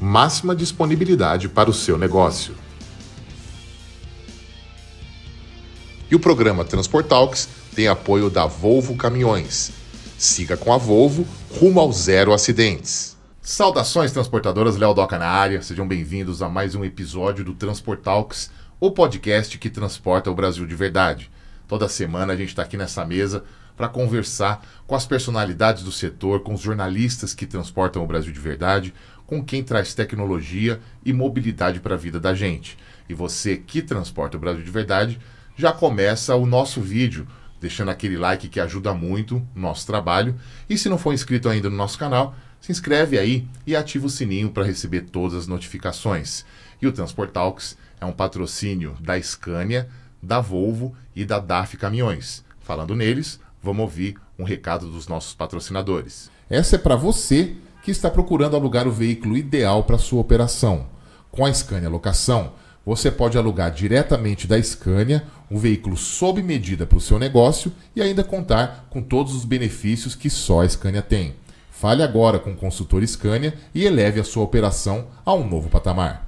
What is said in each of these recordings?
máxima disponibilidade para o seu negócio. E o programa Transportalks tem apoio da Volvo Caminhões. Siga com a Volvo rumo ao zero acidentes. Saudações transportadoras, Léo Doca na área. Sejam bem-vindos a mais um episódio do Transportalks, o podcast que transporta o Brasil de verdade. Toda semana a gente está aqui nessa mesa para conversar com as personalidades do setor, com os jornalistas que transportam o Brasil de verdade, com quem traz tecnologia e mobilidade para a vida da gente. E você que transporta o Brasil de verdade, já começa o nosso vídeo deixando aquele like que ajuda muito o nosso trabalho. E se não for inscrito ainda no nosso canal, se inscreve aí e ativa o sininho para receber todas as notificações. E o Transport Talks é um patrocínio da Scania, da Volvo e da DAF Caminhões. Falando neles, vamos ouvir um recado dos nossos patrocinadores. Essa é para você que está procurando alugar o veículo ideal para sua operação. Com a Scania Locação, você pode alugar diretamente da Scania um veículo sob medida para o seu negócio e ainda contar com todos os benefícios que só a Scania tem. Fale agora com o consultor Scania e eleve a sua operação a um novo patamar.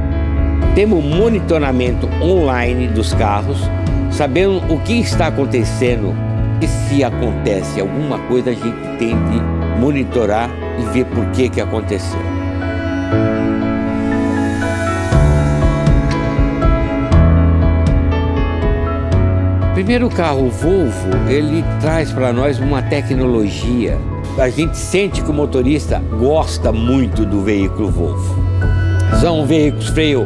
Temos monitoramento online dos carros, sabendo o que está acontecendo e se acontece alguma coisa a gente tem que monitorar e ver por que, que aconteceu. Primeiro carro Volvo, ele traz para nós uma tecnologia. A gente sente que o motorista gosta muito do veículo Volvo. São veículos freio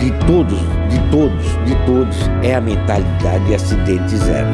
de todos, de todos, de todos, é a mentalidade de acidente zero.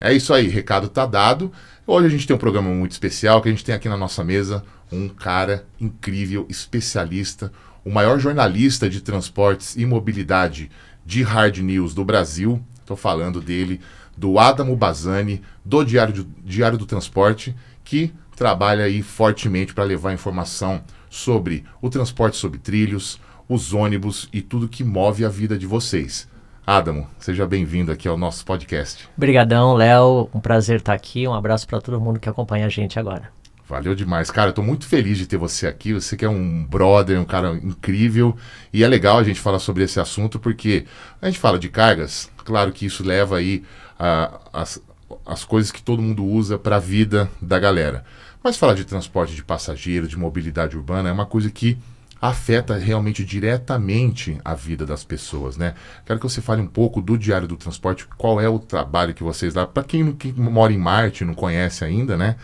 É isso aí, recado tá dado. Hoje a gente tem um programa muito especial que a gente tem aqui na nossa mesa um cara incrível, especialista, o maior jornalista de transportes e mobilidade de hard news do Brasil. Estou falando dele, do Adamo Bazani, do Diário, Diário do Transporte, que trabalha aí fortemente para levar informação sobre o transporte sobre trilhos, os ônibus e tudo que move a vida de vocês. Adamo, seja bem-vindo aqui ao nosso podcast. Obrigadão, Léo. Um prazer estar tá aqui. Um abraço para todo mundo que acompanha a gente agora. Valeu demais, cara. Estou muito feliz de ter você aqui. Você que é um brother, um cara incrível. E é legal a gente falar sobre esse assunto porque a gente fala de cargas. Claro que isso leva aí a, as, as coisas que todo mundo usa para a vida da galera. Mas falar de transporte de passageiro, de mobilidade urbana, é uma coisa que afeta realmente diretamente a vida das pessoas, né? Quero que você fale um pouco do Diário do Transporte, qual é o trabalho que vocês lá, para quem, quem mora em Marte não conhece ainda, né?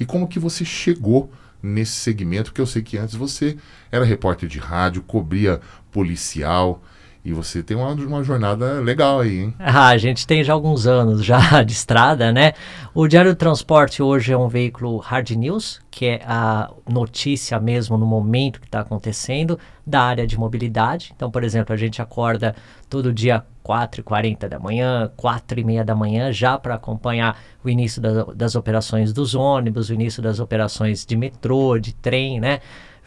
E como que você chegou nesse segmento, que eu sei que antes você era repórter de rádio, cobria policial, e você tem uma, uma, jornada legal aí, hein? Ah, a gente tem já alguns anos já de estrada, né? O Diário do Transporte hoje é um veículo hard news, que é a notícia mesmo no momento que está acontecendo da área de mobilidade. Então, por exemplo, a gente acorda todo dia 4h40 da manhã, 4h30 da manhã, já para acompanhar o início das operações dos ônibus, o início das operações de metrô, de trem, né?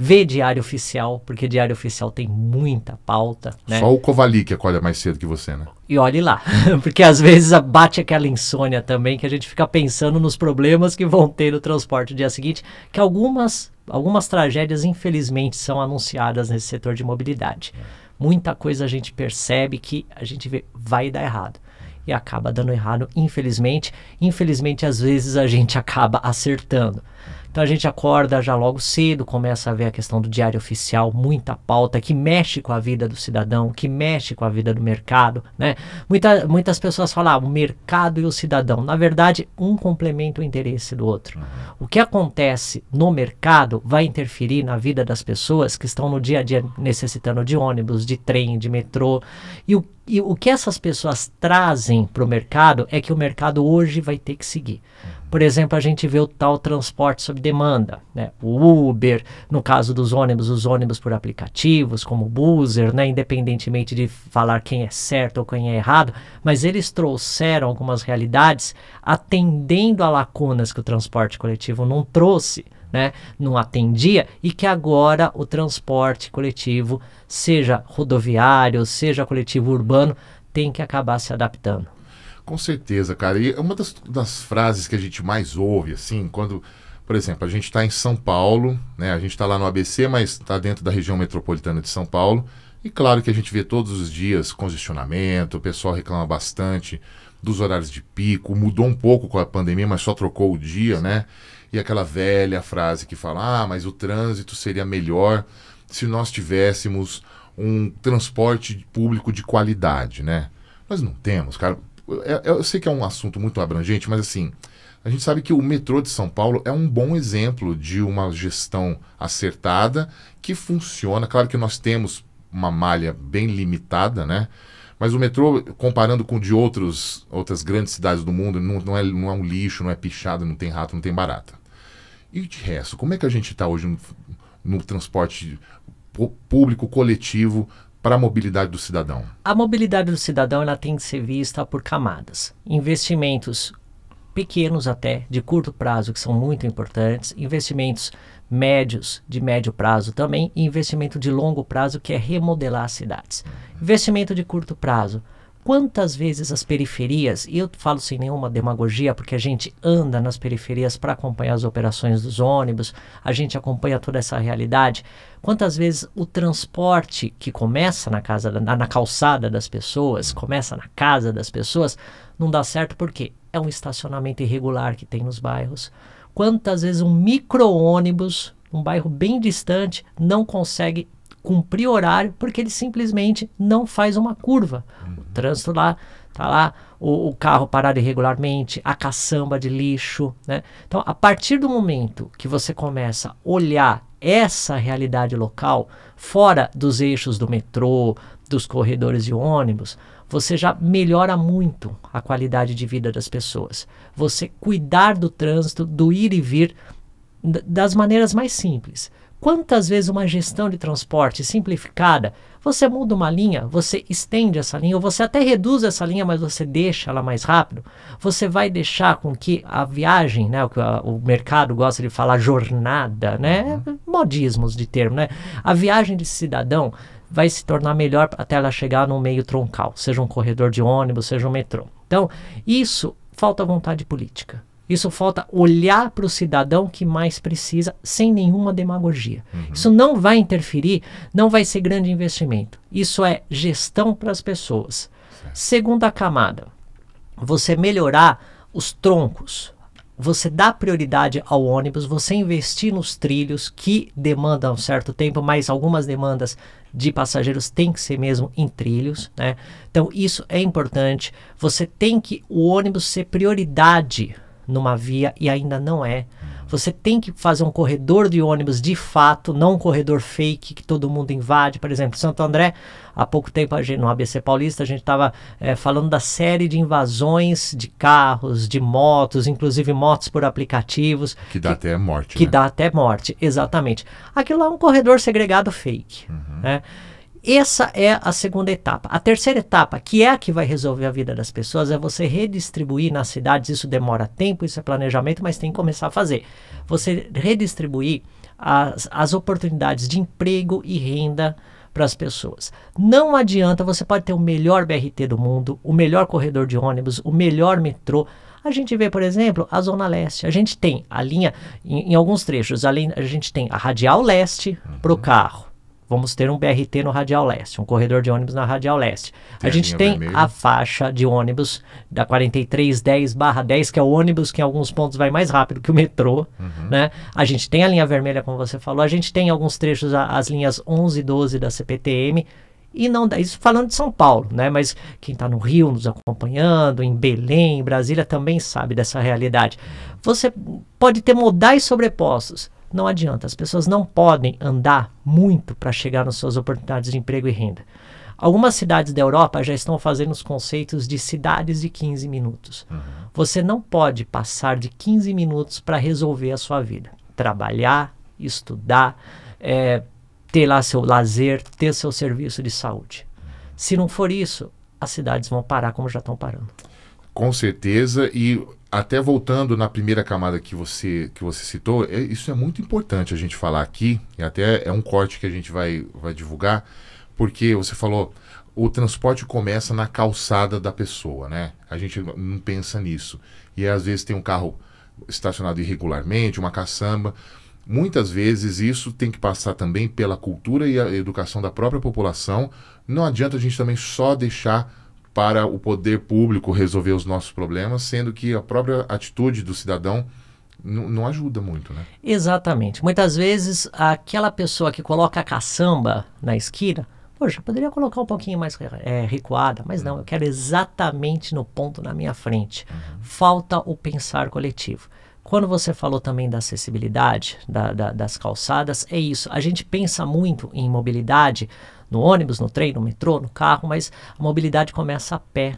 Vê Diário Oficial, porque Diário Oficial tem muita pauta. Né? Só o Covali que acorda mais cedo que você, né? E olhe lá, porque às vezes bate aquela insônia também, que a gente fica pensando nos problemas que vão ter no transporte no dia seguinte, que algumas, algumas tragédias, infelizmente, são anunciadas nesse setor de mobilidade. Muita coisa a gente percebe que a gente vê, vai dar errado e acaba dando errado, infelizmente. Infelizmente, às vezes a gente acaba acertando. Então a gente acorda já logo cedo, começa a ver a questão do diário oficial, muita pauta que mexe com a vida do cidadão, que mexe com a vida do mercado, né? Muita, muitas pessoas falam ah, o mercado e o cidadão. Na verdade, um complementa o interesse do outro. Uhum. O que acontece no mercado vai interferir na vida das pessoas que estão no dia a dia necessitando de ônibus, de trem, de metrô. E o, e o que essas pessoas trazem para o mercado é que o mercado hoje vai ter que seguir. Uhum. Por exemplo, a gente vê o tal transporte sob demanda, né? o Uber, no caso dos ônibus, os ônibus por aplicativos, como o Boozer, né? independentemente de falar quem é certo ou quem é errado, mas eles trouxeram algumas realidades atendendo a lacunas que o transporte coletivo não trouxe. Né, não atendia e que agora o transporte coletivo, seja rodoviário, seja coletivo urbano, tem que acabar se adaptando. Com certeza, cara. E uma das, das frases que a gente mais ouve, assim, quando, por exemplo, a gente está em São Paulo, né? A gente está lá no ABC, mas está dentro da região metropolitana de São Paulo. E claro que a gente vê todos os dias congestionamento, o pessoal reclama bastante dos horários de pico, mudou um pouco com a pandemia, mas só trocou o dia, né? E aquela velha frase que fala: ah, mas o trânsito seria melhor se nós tivéssemos um transporte público de qualidade, né? Nós não temos, cara. É, é, eu sei que é um assunto muito abrangente, mas assim, a gente sabe que o metrô de São Paulo é um bom exemplo de uma gestão acertada que funciona. Claro que nós temos uma malha bem limitada, né? Mas o metrô, comparando com o de outros, outras grandes cidades do mundo, não, não, é, não é um lixo, não é pichado, não tem rato, não tem barata. E de resto, como é que a gente está hoje no, no transporte público coletivo para a mobilidade do cidadão? A mobilidade do cidadão ela tem que ser vista por camadas. Investimentos pequenos até, de curto prazo, que são muito importantes, investimentos médios, de médio prazo também, e investimento de longo prazo, que é remodelar as cidades. Uhum. Investimento de curto prazo, quantas vezes as periferias, e eu falo sem nenhuma demagogia, porque a gente anda nas periferias para acompanhar as operações dos ônibus, a gente acompanha toda essa realidade. Quantas vezes o transporte que começa na casa, na, na calçada das pessoas, começa na casa das pessoas, não dá certo porque é um estacionamento irregular que tem nos bairros. Quantas vezes um micro-ônibus, um bairro bem distante, não consegue cumprir horário porque ele simplesmente não faz uma curva trânsito lá, tá lá o, o, carro parado irregularmente, a caçamba de lixo, né? Então, a partir do momento que você começa a olhar essa realidade local fora dos eixos do metrô, dos corredores de ônibus, você já melhora muito a qualidade de vida das pessoas. Você cuidar do trânsito, do ir e vir das maneiras mais simples. Quantas vezes uma gestão de transporte simplificada, você muda uma linha, você estende essa linha, ou você até reduz essa linha, mas você deixa ela mais rápido, você vai deixar com que a viagem, né, o que o mercado gosta de falar jornada, né, uhum. modismos de termo, né, a viagem de cidadão vai se tornar melhor até ela chegar no meio troncal, seja um corredor de ônibus, seja um metrô. Então, isso falta vontade política. Isso falta olhar para o cidadão que mais precisa, sem nenhuma demagogia. Uhum. Isso não vai interferir, não vai ser grande investimento. Isso é gestão para as pessoas. Certo. Segunda camada, você melhorar os troncos, você dá prioridade ao ônibus, você investir nos trilhos que demandam um certo tempo, mas algumas demandas de passageiros têm que ser mesmo em trilhos, né? Então isso é importante. Você tem que o ônibus ser prioridade numa via e ainda não é. Você tem que fazer um corredor de ônibus de fato, não um corredor fake que todo mundo invade. Por exemplo, Santo André, há pouco tempo, gente, no ABC Paulista, a gente estava é, eh, falando da série de invasões de carros, de motos, inclusive motos por aplicativos. Que dá que, até morte. Que né? dá até morte, exatamente. Aquilo lá é um corredor segregado fake. Uhum. Né? Essa é a segunda etapa. A terceira etapa, que é a que vai resolver a vida das pessoas, é você redistribuir nas cidades. Isso demora tempo, isso é planejamento, mas tem que começar a fazer. Você redistribuir as, as oportunidades de emprego e renda para as pessoas. Não adianta, você pode ter o melhor BRT do mundo, o melhor corredor de ônibus, o melhor metrô. A gente vê, por exemplo, a Zona Leste. A gente tem a linha, em, em alguns trechos, a, a gente tem a Radial Leste uhum. para o carro vamos ter um BRT no Radial Leste, um corredor de ônibus na Radial Leste. Tem a gente a tem a faixa de ônibus da 4310/10, que é o ônibus que em alguns pontos vai mais rápido que o metrô, uhum. né? A gente tem a linha vermelha, como você falou, a gente tem alguns trechos as linhas 11 e 12 da CPTM, e não isso falando de São Paulo, né? Mas quem está no Rio nos acompanhando, em Belém, em Brasília também sabe dessa realidade. Você pode ter modais sobrepostos. Não adianta, as pessoas não podem andar muito para chegar nas suas oportunidades de emprego e renda. Algumas cidades da Europa já estão fazendo os conceitos de cidades de 15 minutos. Uhum. Você não pode passar de 15 minutos para resolver a sua vida. Trabalhar, estudar, é, ter lá seu lazer, ter seu serviço de saúde. Se não for isso, as cidades vão parar como já estão parando. Com certeza, e até voltando na primeira camada que você, que você citou, é, isso é muito importante a gente falar aqui, e até é um corte que a gente vai, vai divulgar, porque você falou, o transporte começa na calçada da pessoa, né? A gente não pensa nisso. E às vezes tem um carro estacionado irregularmente, uma caçamba. Muitas vezes isso tem que passar também pela cultura e a educação da própria população. Não adianta a gente também só deixar para o poder público resolver os nossos problemas, sendo que a própria atitude do cidadão não ajuda muito, né? Exatamente. Muitas vezes aquela pessoa que coloca a caçamba na esquina, poxa, poderia colocar um pouquinho mais é, recuada, mas não, eu quero exatamente no ponto na minha frente. Uhum. Falta o pensar coletivo. Quando você falou também da acessibilidade da, da, das calçadas, é isso. A gente pensa muito em mobilidade no ônibus, no trem, no metrô, no carro, mas a mobilidade começa a pé.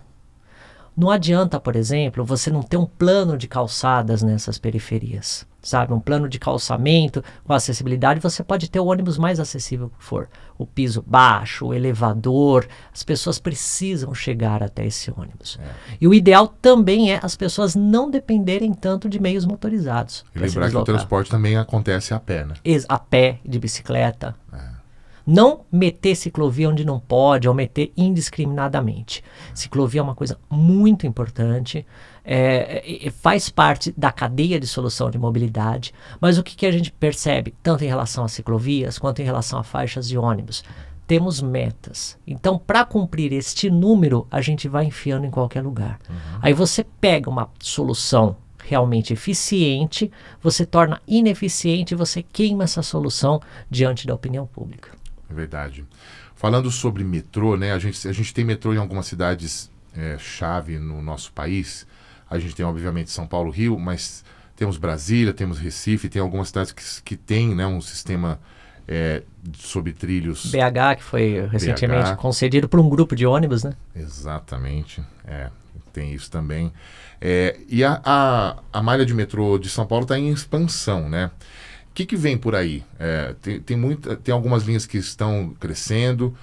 Não adianta, por exemplo, você não ter um plano de calçadas nessas periferias, sabe? Um plano de calçamento com acessibilidade. Você pode ter o ônibus mais acessível que for, o piso baixo, o elevador. As pessoas precisam chegar até esse ônibus. É. E o ideal também é as pessoas não dependerem tanto de meios motorizados. E lembrar que o transporte também acontece a pé, né? A pé, de bicicleta. É. Não meter ciclovia onde não pode ou meter indiscriminadamente. Ciclovia é uma coisa muito importante, é, é, é, faz parte da cadeia de solução de mobilidade, mas o que, que a gente percebe, tanto em relação a ciclovias quanto em relação a faixas de ônibus? temos metas. Então, para cumprir este número, a gente vai enfiando em qualquer lugar. Uhum. Aí você pega uma solução realmente eficiente, você torna ineficiente e você queima essa solução diante da opinião pública. É verdade. Falando sobre metrô, né? A gente, a gente tem metrô em algumas cidades é, chave no nosso país. A gente tem, obviamente, São Paulo, Rio, mas temos Brasília, temos Recife, tem algumas cidades que, que né, um sistema é, sobre trilhos. BH, que foi recentemente BH. concedido por um grupo de ônibus, né? Exatamente. É, tem isso também. É, e a, a, a malha de metrô de São Paulo está em expansão, né? que, que vem por aí? É, tem, tem, muita, tem algumas linhas que estão crescendo,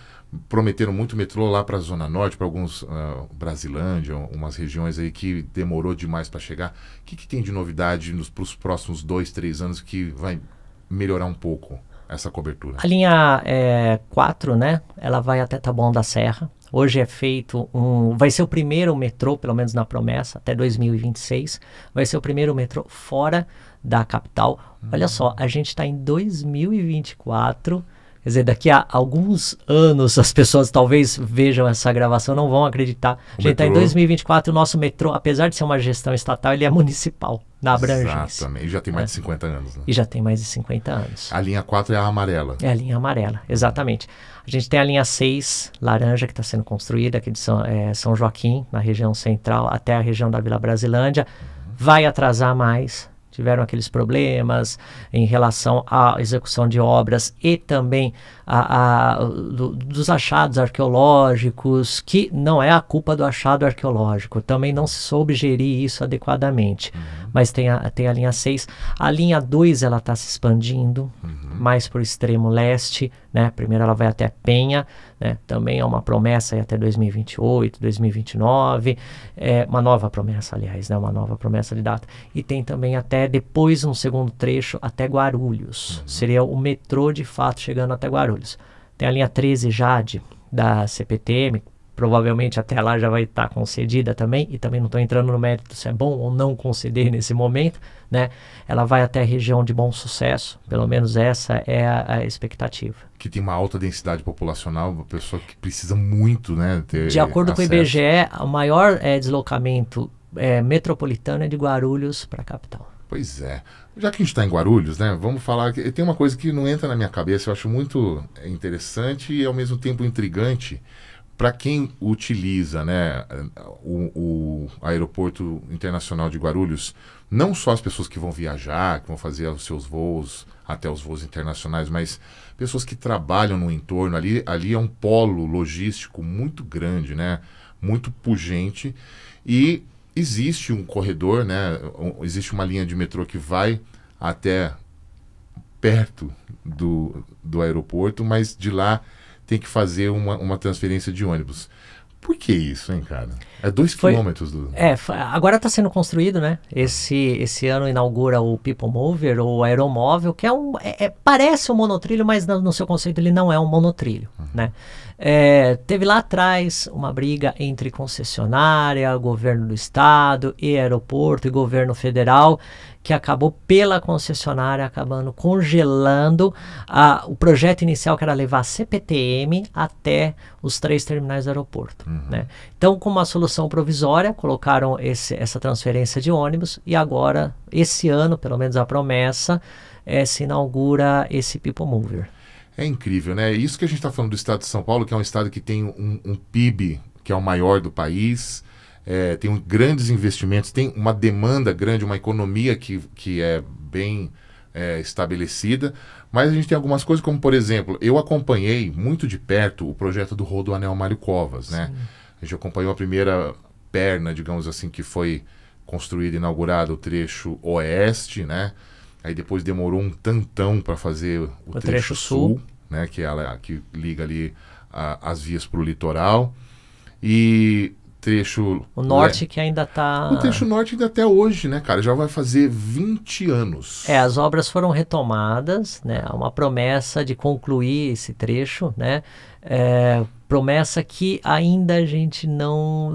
prometeram muito metrô lá para a Zona Norte, para alguns, uh, Brasilândia, umas regiões aí que demorou demais para chegar. O que, que tem de novidade para os próximos dois, três anos que vai melhorar um pouco essa cobertura? A linha é, 4, né? Ela vai até Taboão da Serra. Hoje é feito um. Vai ser o primeiro metrô, pelo menos na promessa, até 2026. Vai ser o primeiro metrô fora da capital. Olha só, a gente está em 2024. Quer dizer, daqui a alguns anos as pessoas talvez vejam essa gravação, não vão acreditar. O gente, está em 2024 o nosso metrô, apesar de ser uma gestão estatal, ele é municipal, na abrangência. Exatamente, e já tem mais é. de 50 anos. Né? E já tem mais de 50 anos. A linha 4 é a amarela. É a linha amarela, exatamente. A gente tem a linha 6, laranja, que está sendo construída aqui é de São, é, São Joaquim, na região central, até a região da Vila Brasilândia. Uhum. Vai atrasar mais tiveram aqueles problemas em relação à execução de obras e também a, a do, dos achados arqueológicos, que não é a culpa do achado arqueológico, também não se soube gerir isso adequadamente. Uhum. Mas tem a, tem a linha 6. A linha 2 está se expandindo uhum. mais para o extremo leste, né? Primeiro ela vai até Penha, né? também é uma promessa até 2028, 2029, é uma nova promessa, aliás, né? uma nova promessa de data. E tem também até depois um segundo trecho até Guarulhos, uhum. seria o metrô de fato chegando até Guarulhos. Tem a linha 13 Jade da CPTM, provavelmente até lá já vai estar tá concedida também, e também não estou entrando no mérito se é bom ou não conceder nesse momento, né? Ela vai até a região de bom sucesso, pelo menos essa é a, a expectativa. Que tem uma alta densidade populacional, uma pessoa que precisa muito, né? de acordo acesso. com o IBGE, o maior é, deslocamento é, metropolitano é de Guarulhos para a capital. Pois é. Já que a gente está em Guarulhos, né? Vamos falar que tem uma coisa que não entra na minha cabeça, eu acho muito eh, interessante e ao mesmo tempo intrigante para quem utiliza né, o, o, aeroporto internacional de Guarulhos, não só as pessoas que vão viajar, que vão fazer os seus voos até os voos internacionais, mas pessoas que trabalham no entorno. Ali, ali é um polo logístico muito grande, né, muito pujante. E existe um corredor, né, existe uma linha de metrô que vai até perto do, do aeroporto, mas de lá tem que fazer uma, uma transferência de ônibus. Por que isso, hein, cara? É dois foi, quilômetros do. É, agora está sendo construído, né? Esse, esse ano inaugura o People Mover, ou Aeromóvel, que é um. É, é, parece um monotrilho, mas no, no, seu conceito ele não é um monotrilho, uhum. né? É, teve lá atrás uma briga entre concessionária, governo do estado e aeroporto e governo federal que acabou pela concessionária acabando congelando a, o projeto inicial que era levar a CPTM até os três terminais do aeroporto. Uhum. Né? Então, com uma solução provisória, colocaram esse, essa transferência de ônibus e agora, esse ano, pelo menos a promessa, é, se inaugura esse People Mover. É incrível, né? Isso que a gente está falando do estado de São Paulo, que é um estado que tem um, um PIB que é o maior do país, é, tem grandes investimentos, tem uma demanda grande, uma economia que, que é bem é, estabelecida, mas a gente tem algumas coisas, como por exemplo, eu acompanhei muito de perto o projeto do Rodoanel Mário Covas, né? A gente acompanhou a primeira perna, digamos assim, que foi construída, inaugurada, o trecho oeste, né? Aí depois demorou um tantão para fazer o, o trecho, trecho sul, sul, né? Que, ela, é que liga ali a, as vias para o litoral. E trecho. O né? norte que ainda está. O trecho norte ainda até hoje, né, cara? Já vai fazer 20 anos. É, as obras foram retomadas, né? Há uma promessa de concluir esse trecho, né? É, promessa que ainda a gente não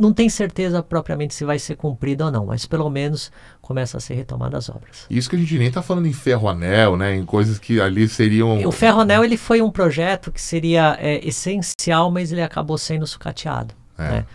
não tem certeza propriamente se vai ser cumprida ou não, mas pelo menos começa a ser retomada as obras. Isso que a gente nem está falando em ferro anel, né, em coisas que ali seriam. O ferro anel ele foi um projeto que seria é, essencial, mas ele acabou sendo sucateado. É, né?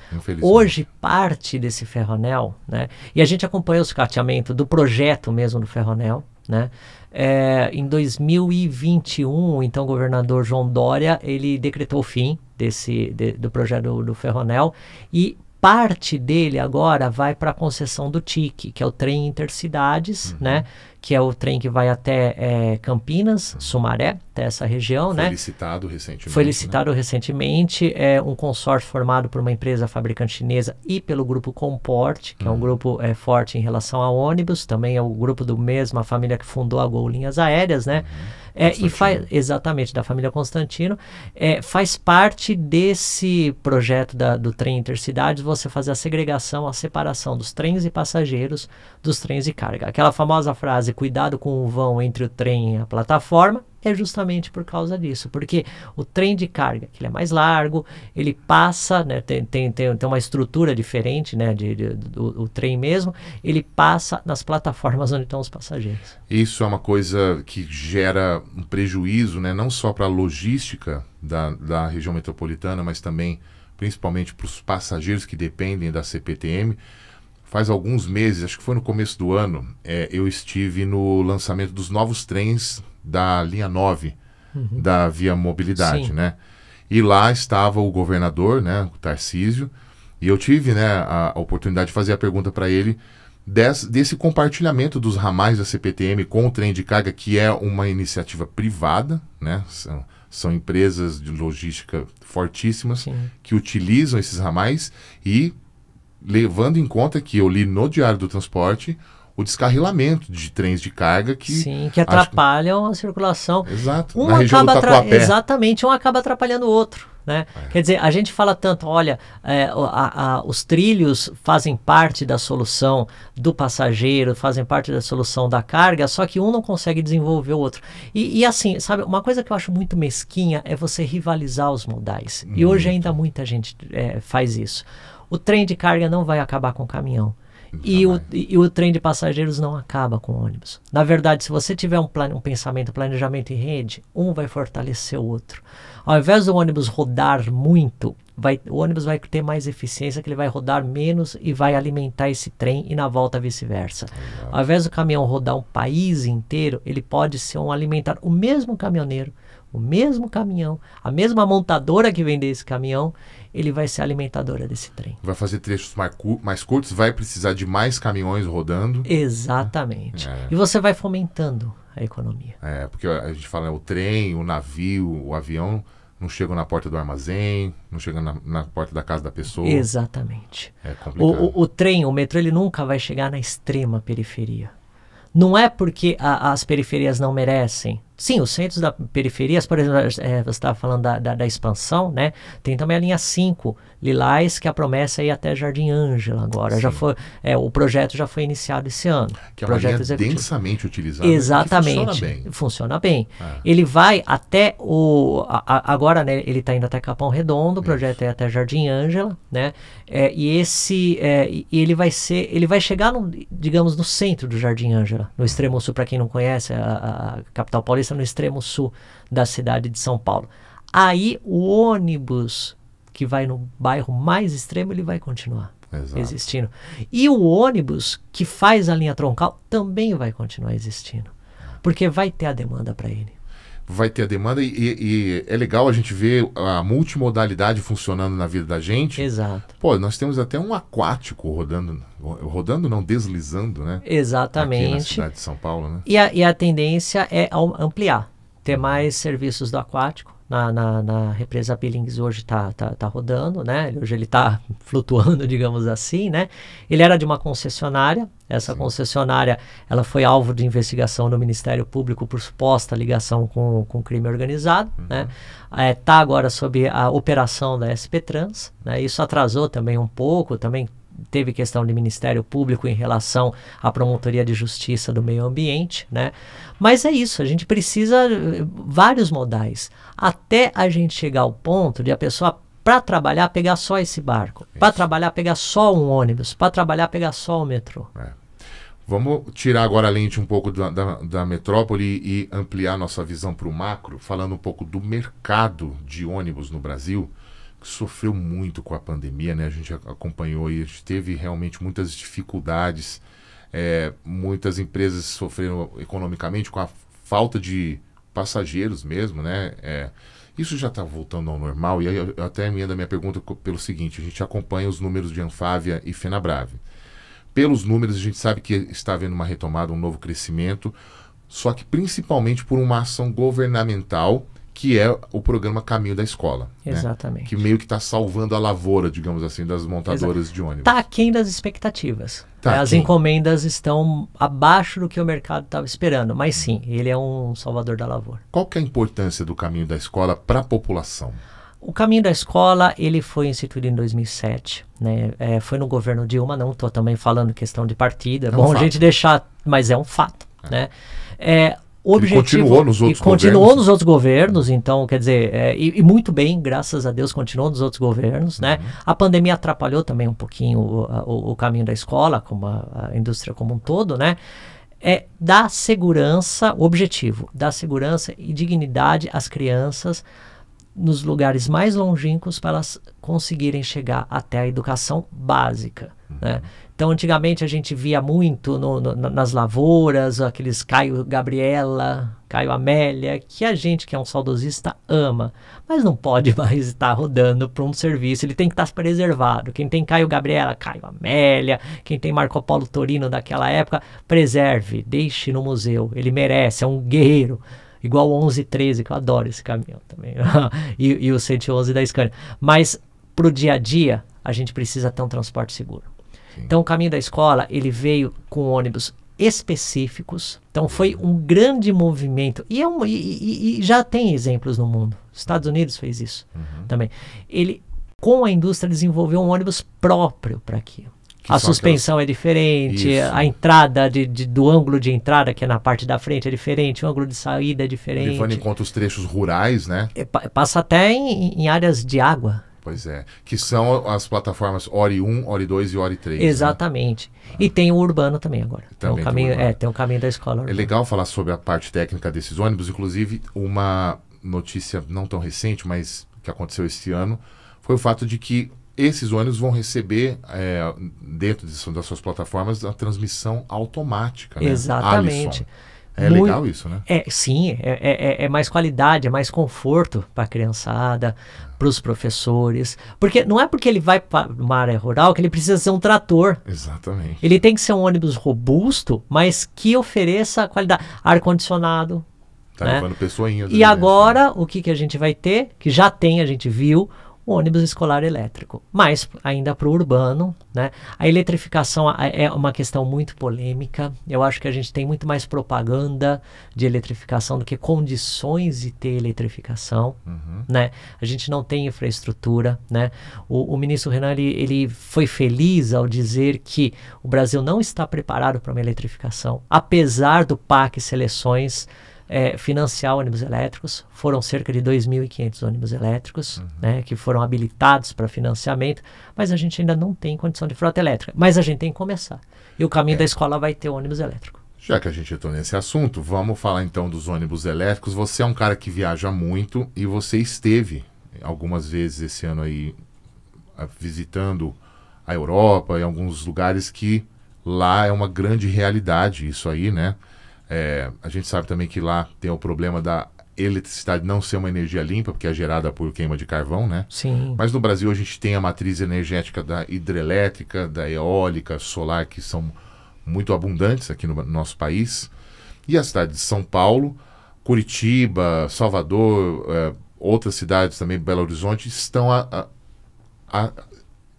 Hoje, parte desse ferronel, né? e a gente acompanhou o sucateamento do projeto mesmo do ferronel, né? É, em 2021, então, o governador João Dória, ele decretou o fim desse, de, do projeto do, do ferronel e parte dele agora vai para a concessão do TIC, que é o trem intercidades, uhum. né? que é o trem que vai até é, Campinas, uhum. Sumaré, até essa região, Foi né? Foi licitado recentemente. Foi né? licitado né? recentemente, é um consórcio formado por uma empresa fabricante chinesa e pelo grupo Comporte, que é um uhum. grupo é, forte em relação a ônibus, também é o grupo do mesmo, a família que fundou a Gol Linhas Aéreas, né? Uhum. É, e faz exatamente da família Constantino é, faz parte desse projeto da, do trem intercidades você fazer a segregação a separação dos trens e passageiros dos trens e carga aquela famosa frase cuidado com o vão entre o trem e a plataforma é justamente por causa disso, porque o trem de carga, que é mais largo, ele passa, né, tem, tem, tem, tem uma estrutura diferente né, de, de do, trem mesmo, ele passa nas plataformas onde estão os passageiros. Isso é uma coisa que gera um prejuízo, né, não só para a logística da, da região metropolitana, mas também principalmente para os passageiros que dependem da CPTM. Faz alguns meses, acho que foi no começo do ano, é, eu estive no lançamento dos novos trens da linha 9 uhum. da Via Mobilidade, Sim. né? E lá estava o governador, né, o Tarcísio, e eu tive, né, a, a oportunidade de fazer a pergunta para ele des, desse compartilhamento dos ramais da CPTM com o trem de carga, que é uma iniciativa privada, né? São, são empresas de logística fortíssimas Sim. que utilizam esses ramais e levando em conta que eu li no Diário do Transporte o descarrilamento de trens de carga que sim que atrapalham a circulação exato um acaba tá atra... exatamente um acaba atrapalhando o outro né? É. Quer dizer, a gente fala tanto, olha, é, a, a, os trilhos fazem parte da solução do passageiro, fazem parte da solução da carga, só que um não consegue desenvolver o outro. E, e assim, sabe, uma coisa que eu acho muito mesquinha é você rivalizar os modais. E hoje ainda muita gente é, faz isso. O trem de carga não vai acabar com o caminhão. E o, e o trem de passageiros não acaba com o ônibus. Na verdade, se você tiver um, plan um pensamento, planejamento em rede, um vai fortalecer o outro. Ao invés do ônibus rodar muito, vai, o ônibus vai ter mais eficiência, que ele vai rodar menos e vai alimentar esse trem e na volta vice-versa. Ao invés do caminhão rodar um país inteiro, ele pode ser um alimentar, o mesmo caminhoneiro, o mesmo caminhão, a mesma montadora que vender esse caminhão, ele vai ser alimentadora desse trem. Vai fazer trechos mais, mais curtos, vai precisar de mais caminhões rodando. Exatamente. É. E você vai fomentando a economia. É, porque a gente fala né, o trem, o navio, o avião não chegam na porta do armazém, não chegam na, na porta da casa da pessoa. Exatamente. É complicado. O, o, o trem, o metrô, ele nunca vai chegar na extrema periferia. Não é porque a, as periferias não merecem, Sim, os centros da periferias, por exemplo, é, você estava falando da, da, da, expansão, né? Tem também a linha 5, Lilás, que a promessa é ir até Jardim Ângela agora. Já foi, é, o projeto já foi iniciado esse ano. Que é uma linha executivo. densamente utilizada. Exatamente. Funciona bem. Funciona bem. Ah. Ele vai até o... A, a, agora, né, ele está indo até Capão Redondo, o projeto Isso. é até Jardim Ângela, né? É, e esse... É, e ele vai ser... Ele vai chegar, no, digamos, no centro do Jardim Ângela, no extremo sul, para quem não conhece, a, a capital paulista no extremo sul da cidade de São Paulo. Aí o ônibus que vai no bairro mais extremo, ele vai continuar Exato. existindo. E o ônibus que faz a linha troncal também vai continuar existindo, porque vai ter a demanda para ele vai ter a demanda e, e, é legal a gente ver a multimodalidade funcionando na vida da gente. Exato. Pô, nós temos até um aquático rodando, rodando não, deslizando, né? Exatamente. Aqui na cidade de São Paulo, né? E a, e a tendência é ampliar, ter mais serviços do aquático na, na, na represa Billings hoje está tá, tá rodando, né? Hoje ele está flutuando, digamos assim, né? Ele era de uma concessionária. Essa Sim. concessionária, ela foi alvo de investigação no Ministério Público por suposta ligação com, com crime organizado, uhum. né? Está é, tá agora sob a operação da SP Trans, né? Isso atrasou também um pouco, também teve questão de Ministério Público em relação à Promotoria de Justiça do Meio Ambiente, né? Mas é isso, a gente precisa eh, vários modais até a gente chegar ao ponto de a pessoa para trabalhar pegar só esse barco, para trabalhar pegar só um ônibus, para trabalhar pegar só o metrô. É. Vamos tirar agora a lente um pouco da, da, da metrópole e ampliar nossa visão para o macro, falando um pouco do mercado de ônibus no Brasil sofreu muito com a pandemia, né? A gente acompanhou e a gente teve realmente muitas dificuldades. É, muitas empresas sofreram economicamente com a falta de passageiros mesmo, né? É, isso já está voltando ao normal e aí eu, eu até emendo a minha pergunta pelo seguinte, a gente acompanha os números de Anfávia e Fenabrave. Pelos números a gente sabe que está havendo uma retomada, um novo crescimento, só que principalmente por uma ação governamental que é o programa Caminho da Escola. Né? Exatamente. Né? Que meio que está salvando a lavoura, digamos assim, das montadoras Exato. de ônibus. Está aquém das expectativas. Tá As aquém. encomendas estão abaixo do que o mercado estava esperando, mas sim, ele é um salvador da lavoura. Qual que é a importância do Caminho da Escola para a população? O caminho da escola ele foi instituído em 2007, né? É, foi no governo Dilma, não estou também falando questão de partida. É bom a gente deixar, mas é um fato, é. né? É, objetivo. continuou nos outros continuou governos. nos outros governos, então, quer dizer, é, e, e, muito bem, graças a Deus, continuou nos outros governos, né? Uhum. A pandemia atrapalhou também um pouquinho o, o, o caminho da escola, como a, a, indústria como um todo, né? É dar segurança, objetivo, dar segurança e dignidade às crianças nos lugares mais longínquos para elas conseguirem chegar até a educação básica, né? uhum. né? Então, antigamente a gente via muito no, no, nas lavouras, aqueles Caio Gabriela, Caio Amélia, que a gente que é um saudosista ama, mas não pode mais estar rodando para um serviço, ele tem que estar preservado. Quem tem Caio Gabriela, Caio Amélia, quem tem Marco Polo Torino daquela época, preserve, deixe no museu, ele merece, é um guerreiro. Igual o 1113, que eu adoro esse caminhão também, e, e o 111 da Scania. Mas para o dia a dia, a gente precisa ter um transporte seguro. Então o caminho da escola ele veio com ônibus específicos. Então foi um grande movimento e, é um, e, e, e já tem exemplos no mundo. Estados Unidos fez isso uhum. também. Ele com a indústria desenvolveu um ônibus próprio para aquilo. Que a suspensão aquelas... é diferente, Isso. a entrada de, de, do ângulo de entrada, que é na parte da frente, é diferente, o ângulo de saída é diferente. Levando em conta os trechos rurais, né? É, passa até em, em, áreas de água. Pois é. Que são as plataformas Ori 1, Ori 2 e Ori 3. Né? Exatamente. Né? E tem o urbano também agora. Também é, tem, um caminho, tem é, tem o caminho da escola. Urbana. É legal falar sobre a parte técnica desses ônibus. Inclusive, uma notícia não tão recente, mas que aconteceu este ano, foi o fato de que esses ônibus vão receber, é, dentro de, das suas plataformas, a transmissão automática. Né? Exatamente. Alisson. É muito, legal isso, né? É, sim, é, é, é, é mais qualidade, é mais conforto para a criançada, para os professores. Porque não é porque ele vai para uma área rural que ele precisa ser um trator. Exatamente. Ele tem que ser um ônibus robusto, mas que ofereça qualidade. Ar-condicionado. Tá né? levando pessoinhas. E agora, né? o que, que a gente vai ter? Que já tem, a gente viu, o ônibus escolar elétrico. Mas ainda para o urbano, né? A eletrificação é uma questão muito polêmica. Eu acho que a gente tem muito mais propaganda de eletrificação do que condições de ter eletrificação, uhum. né? A gente não tem infraestrutura, né? O, o ministro Renan ele, ele, foi feliz ao dizer que o Brasil não está preparado para uma eletrificação, apesar do PAC seleções é, financiar ônibus elétricos. Foram cerca de 2.500 ônibus elétricos uhum. né, que foram habilitados para financiamento, mas a gente ainda não tem condição de frota elétrica. Mas a gente tem que começar. E o caminho é. da escola vai ter ônibus elétrico. Já que a gente entrou nesse assunto, vamos falar então dos ônibus elétricos. Você é um cara que viaja muito e você esteve algumas vezes esse ano aí ah, visitando a Europa e alguns lugares que lá é uma grande realidade isso aí, né? É, a gente sabe também que lá tem o problema da eletricidade não ser uma energia limpa, porque é gerada por queima de carvão, né? Sim. Mas no Brasil a gente tem a matriz energética da hidrelétrica, da eólica, solar, que são muito abundantes aqui no nosso país. E a cidade de São Paulo, Curitiba, Salvador, é, outras cidades também, Belo Horizonte, estão a, a, a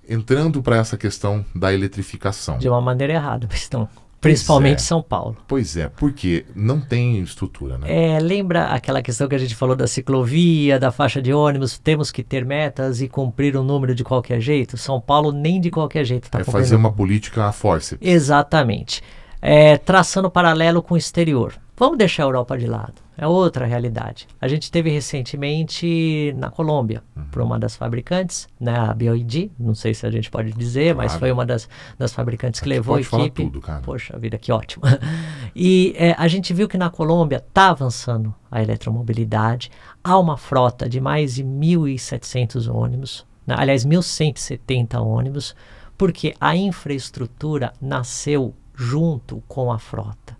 entrando para essa questão da eletrificação. De uma maneira errada, estão. Principalmente é. São Paulo. Pois é, porque não tem estrutura, né? É, lembra aquela questão que a gente falou da ciclovia, da faixa de ônibus, temos que ter metas e cumprir o um número de qualquer jeito? São Paulo nem de qualquer jeito está É cumprindo. fazer uma política a força. Exatamente. É, traçando paralelo com o exterior. Vamos deixar a Europa de lado é outra realidade. A gente teve recentemente na Colômbia, uhum. por uma das fabricantes, né, a BioID, não sei se a gente pode dizer, claro. mas foi uma das, das fabricantes que levou a equipe. Tudo, cara. Poxa vida, que ótimo. e é, a gente viu que na Colômbia está avançando a eletromobilidade, há uma frota de mais de 1.700 ônibus, né, aliás, 1.170 ônibus, porque a infraestrutura nasceu junto com a frota.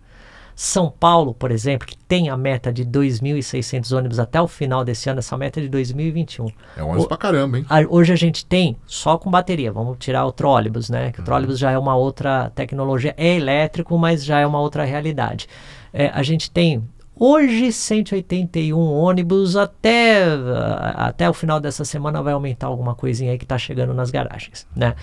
São Paulo, por exemplo, que tem a meta de 2.600 ônibus até o final desse ano, essa meta é de 2021. É um ônibus o, pra caramba, hein? A, hoje a gente tem só com bateria, vamos tirar o trólebus, né? Que o uhum. já é uma outra tecnologia, é elétrico, mas já é uma outra realidade. É, a gente tem Hoje, 181 ônibus, até, até o final dessa semana vai aumentar alguma coisinha aí que está chegando nas garagens, né?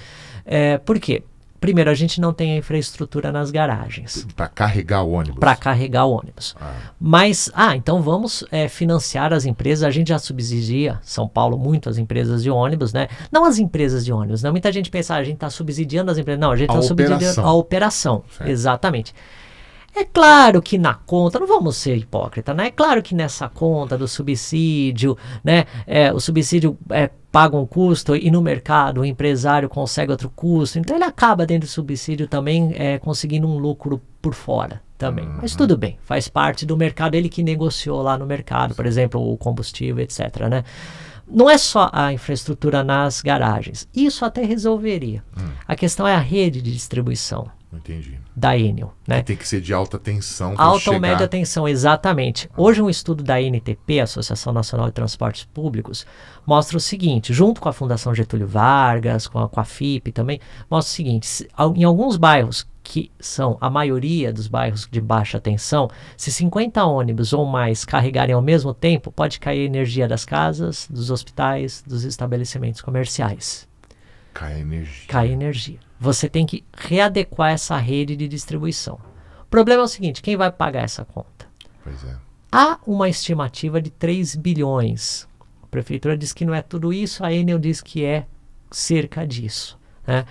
É, por quê? Primeiro, a gente não tem a infraestrutura nas garagens. Para carregar o ônibus. Para carregar o ônibus. Ah. Mas, ah, então vamos é, financiar as empresas. A gente já subsidia, São Paulo, muito as empresas de ônibus, né? Não as empresas de ônibus, né? Muita gente pensa, ah, a gente está subsidiando as empresas. Não, a gente está subsidiando a operação. Exatamente. É claro que na conta, não vamos ser hipócrita, né? É claro que nessa conta do subsídio, né? É, o subsídio é, paga um custo e no mercado o empresário consegue outro custo, então ele acaba dentro do subsídio também é, conseguindo um lucro por fora também. Uhum. Mas tudo bem, faz parte do mercado, ele que negociou lá no mercado, por exemplo, o combustível, etc, né? não é só a infraestrutura nas garagens. Isso até resolveria. Hum. A questão é a rede de distribuição. Entendi. Da Enel. Né? tem que ser de alta tensão. Alta chegar... ou média tensão, exatamente. Ah. Hoje, um estudo da NTP, Associação Nacional de Transportes Públicos, mostra o seguinte: junto com a Fundação Getúlio Vargas, com a, com a FIP também, mostra o seguinte: em alguns bairros, que são a maioria dos bairros de baixa tensão, se 50 ônibus ou mais carregarem ao mesmo tempo, pode cair energia das casas, dos hospitais, dos estabelecimentos comerciais. Cai energia. Cai energia. Você tem que readequar essa rede de distribuição. O problema é o seguinte: quem vai pagar essa conta? Pois é. Há uma estimativa de 3 bilhões. A prefeitura diz que não é tudo isso, a Enel diz que é cerca disso. Né?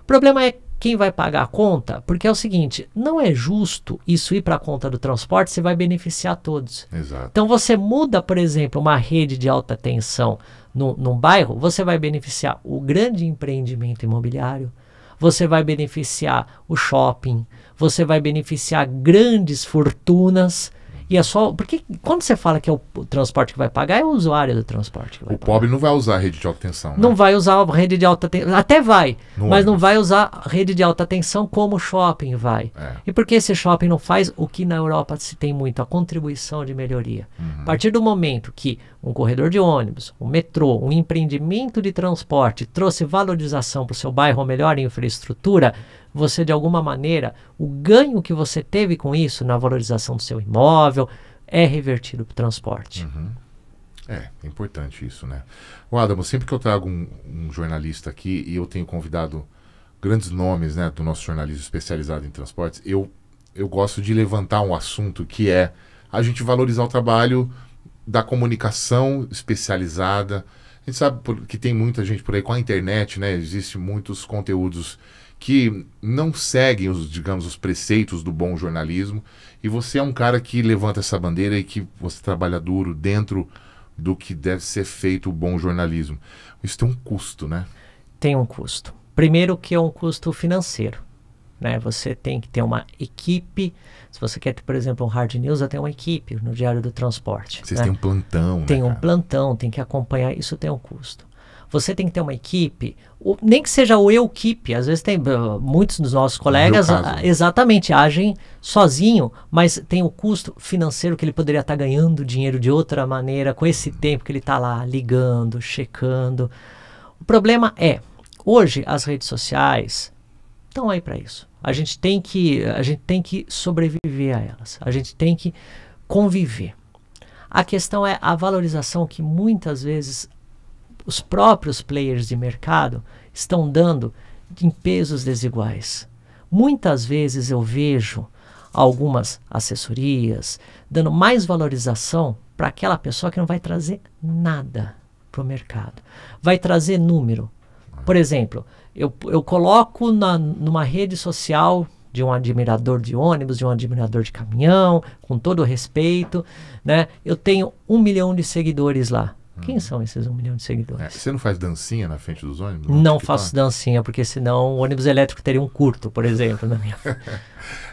O problema é quem vai pagar a conta? Porque é o seguinte, não é justo isso ir para a conta do transporte, você vai beneficiar todos. Exato. Então você muda, por exemplo, uma rede de alta tensão no, num bairro, você vai beneficiar o grande empreendimento imobiliário, você vai beneficiar o shopping, você vai beneficiar grandes fortunas e é só. Porque quando você fala que é o transporte que vai pagar, é o usuário do transporte que vai o pagar. pobre não vai usar a rede de alta tensão. Né? Não vai usar a rede de alta tensão. Até vai, no mas ônibus. não vai usar a rede de alta tensão como o shopping vai. É. E por que esse shopping não faz o que na Europa se tem muito? A contribuição de melhoria. Uhum. A partir do momento que um corredor de ônibus, um metrô, um empreendimento de transporte trouxe valorização para o seu bairro, ou melhor, infraestrutura, você de alguma maneira, o ganho que você teve com isso na valorização do seu imóvel é revertido para o transporte. Uhum. É, é importante isso, né? O Adamo, sempre que eu trago um, um jornalista aqui e eu tenho convidado grandes nomes né, do nosso jornalismo especializado em transportes, eu, eu gosto de levantar um assunto que é a gente valorizar o trabalho da comunicação especializada. A gente sabe por, que tem muita gente por aí com a internet, né? Existem muitos conteúdos que não seguem os, digamos, os preceitos do bom jornalismo. E você é um cara que levanta essa bandeira e que você trabalha duro dentro do que deve ser feito o bom jornalismo. Isso tem um custo, né? Tem um custo. Primeiro que é um custo financeiro. Né? Você tem que ter uma equipe. Se você quer ter, por exemplo, um hard news, até uma equipe no Diário do Transporte. Vocês né? têm um plantão. Né, tem né, um plantão, tem que acompanhar. Isso tem um custo. Você tem que ter uma equipe, nem que seja o eu-equipe. Às vezes tem ah, muitos dos nossos colegas, no ah, né? exatamente, agem sozinho, mas tem o custo financeiro que ele poderia estar tá ganhando dinheiro de outra maneira com esse tempo que ele está lá ligando, checando. O problema é, hoje as redes sociais estão aí para isso. A gente tem que, a gente tem que sobreviver a elas. A gente tem que conviver. A questão é a valorização que muitas vezes os próprios players de mercado estão dando em pesos desiguais. Muitas vezes eu vejo algumas assessorias dando mais valorização para aquela pessoa que não vai trazer nada para o mercado. Vai trazer número. Por exemplo, eu, eu coloco na, numa rede social de um admirador de ônibus, de um admirador de caminhão, com todo o respeito, né? Eu tenho um milhão de seguidores lá. Quem uhum. são esses um milhão de seguidores? É, você não faz dancinha na frente dos ônibus? Não faço dancinha, porque senão o ônibus elétrico teria um curto, por exemplo. Na minha...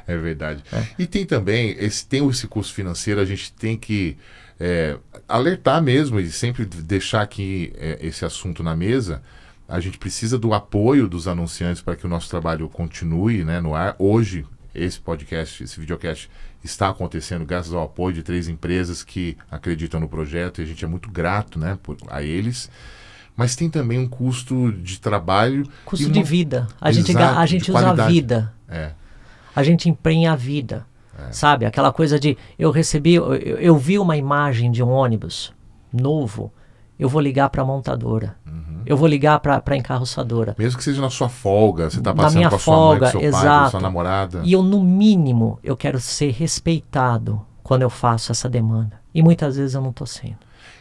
é verdade. É. E tem também, esse, tem esse curso financeiro, a gente tem que é, alertar mesmo e sempre deixar aqui é, esse assunto na mesa. A gente precisa do apoio dos anunciantes para que o nosso trabalho continue né, no ar. Hoje, esse podcast, esse videocast está acontecendo graças ao apoio de três empresas que acreditam no projeto e a gente é muito grato né, por, a eles. Mas tem também um custo de trabalho. Custo uma... de vida. A gente, a gente usa a vida. É. A gente empenha a vida. É. Sabe? Aquela coisa de eu recebi, eu, eu vi uma imagem de um ônibus novo eu vou ligar para a montadora. Uhum. Eu vou ligar para a encarroçadora. Mesmo que seja na sua folga, você está passando minha com a sua folga, mãe, com seu exato. pai, com sua namorada. E eu, no mínimo, eu quero ser respeitado quando eu faço essa demanda. E muitas vezes eu não estou sendo.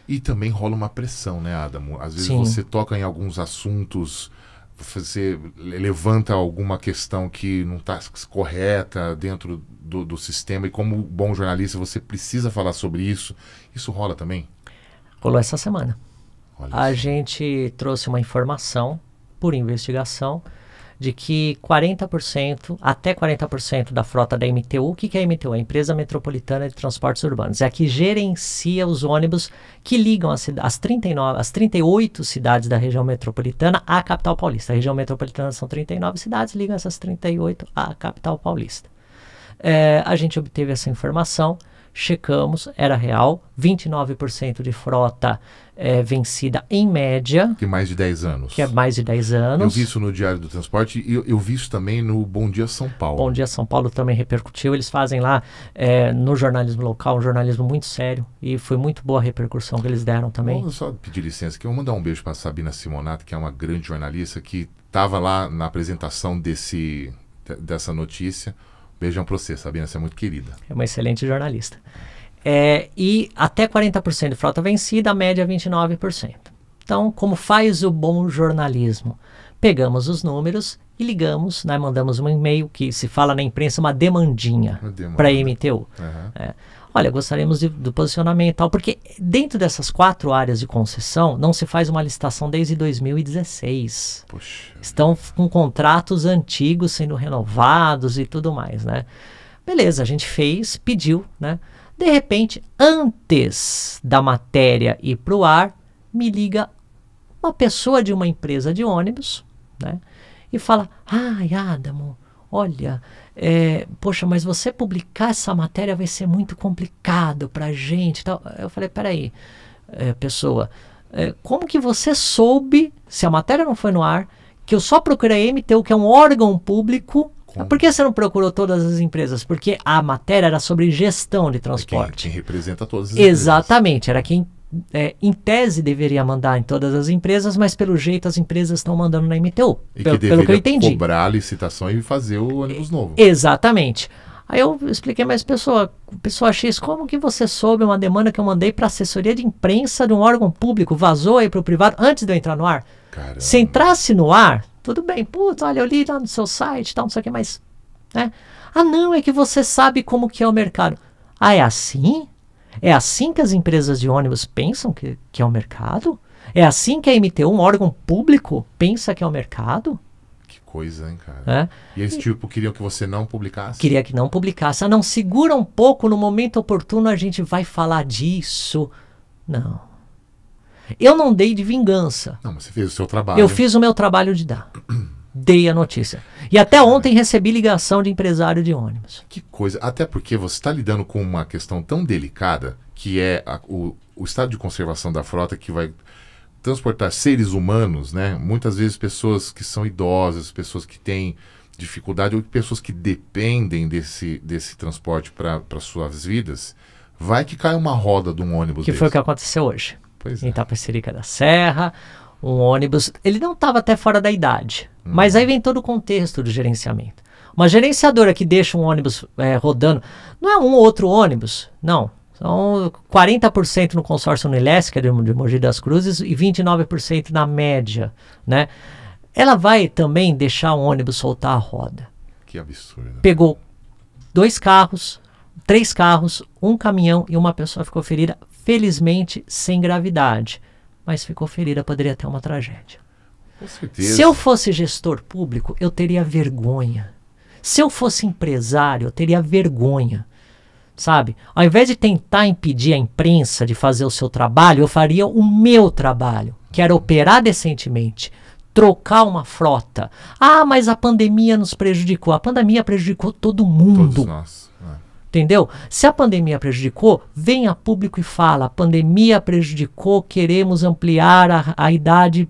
E também rola uma pressão, né, Adamo? Às vezes Sim. você toca em alguns assuntos, você levanta alguma questão que não está correta dentro do, do sistema. E como bom jornalista, você precisa falar sobre isso. Isso rola também? Rolou essa semana. Olha a isso. gente trouxe uma informação por investigação de que 40%, até 40% da frota da MTU, o que, é a MTU? É a Empresa Metropolitana de Transportes Urbanos. É a que gerencia os ônibus que ligam as, as, 39, as 38 cidades da região metropolitana à capital paulista. A região metropolitana são 39 cidades, ligam essas 38 à capital paulista. É, a gente obteve essa informação checamos, era real, 29% de frota é, vencida em média. Que mais de 10 anos. Que é mais de 10 anos. Eu vi isso no Diário do Transporte e eu, eu, vi isso também no Bom Dia São Paulo. Bom Dia São Paulo também repercutiu. Eles fazem lá é, no jornalismo local um jornalismo muito sério e foi muito boa a repercussão que eles deram também. Bom, só pedir licença que eu vou mandar um beijo para Sabina Simonato, que é uma grande jornalista que estava lá na apresentação desse, dessa notícia. Beijão para você, Sabina, você é muito querida. É uma excelente jornalista. É, e até 40% de frota vencida, a média 29%. É então, como faz o bom jornalismo? Pegamos os números e ligamos, né, mandamos um e-mail que se fala na imprensa uma demandinha, para a MTU. Uhum. É olha, gostaríamos de, do posicionamento e tal, porque dentro dessas quatro áreas de concessão não se faz uma licitação desde 2016. Poxa. Estão com contratos antigos sendo renovados e tudo mais, né? Beleza, a gente fez, pediu, né? De repente, antes da matéria ir para o ar, me liga uma pessoa de uma empresa de ônibus, né? E fala: Ai, Adamo, olha, é, poxa, mas você publicar essa matéria vai ser muito complicado para a gente. Tal. Eu falei, peraí, é, pessoa, é, como que você soube, se a matéria não foi no ar, que eu só procurei a MTU, que é um órgão público, por que você não procurou todas as empresas? Porque a matéria era sobre gestão de é transporte. Quem, quem representa todas as Exatamente, empresas. era quem é, em tese, deveria mandar em todas as empresas, mas pelo jeito as empresas estão mandando na MTU. E pelo, que pelo que eu entendi. cobrar a licitação e fazer o ônibus novo. Exatamente. Aí eu expliquei, mais pessoa, pessoa X, como que você soube uma demanda que eu mandei para assessoria de imprensa de um órgão público, vazou aí para o privado antes de eu entrar no ar? Caramba. Se entrasse no ar, tudo bem, puta, olha, eu li lá no seu site tal, não sei o que, mas. Né? Ah, não, é que você sabe como que é o mercado. Ah, é assim? É assim que as empresas de ônibus pensam que, que é o mercado? É assim que a MTU, um órgão público, pensa que é o mercado? Que coisa, hein, cara? É? E eles, tipo, queriam que você não publicasse? Queria que não publicasse. Ah, não, segura um pouco, no momento oportuno a gente vai falar disso. Não. Eu não dei de vingança. Não, mas você fez o seu trabalho. Eu fiz o meu trabalho de dar. dei a notícia. E até ontem recebi ligação de empresário de ônibus. Que coisa. Até porque você está lidando com uma questão tão delicada, que é a, o, o estado de conservação da frota que vai transportar seres humanos, né? Muitas vezes pessoas que são idosas, pessoas que têm dificuldade ou pessoas que dependem desse, desse transporte para suas vidas, vai que cai uma roda de um ônibus. Que desse. foi o que aconteceu hoje. Pois em é. Itapecerica da Serra, um ônibus. Ele não estava até fora da idade, mas aí vem todo o contexto do gerenciamento. Uma gerenciadora que deixa um ônibus é, rodando, não é um ou outro ônibus, não. São 40% no consórcio Unilesc, que é de, de Mogi das Cruzes, e 29% na média, né? Ela vai também deixar um ônibus soltar a roda. Que absurdo. Pegou dois carros, três carros, um caminhão e uma pessoa ficou ferida, felizmente sem gravidade. Mas ficou ferida, poderia ter uma tragédia. Se eu fosse gestor público, eu teria vergonha. Se eu fosse empresário, eu teria vergonha. Sabe? Ao invés de tentar impedir a imprensa de fazer o seu trabalho, eu faria o meu trabalho, que era operar decentemente, trocar uma frota. Ah, mas a pandemia nos prejudicou. A pandemia prejudicou todo mundo. Todos nós. É. Entendeu? Se a pandemia prejudicou, venha público e fala: a pandemia prejudicou, queremos ampliar a, a idade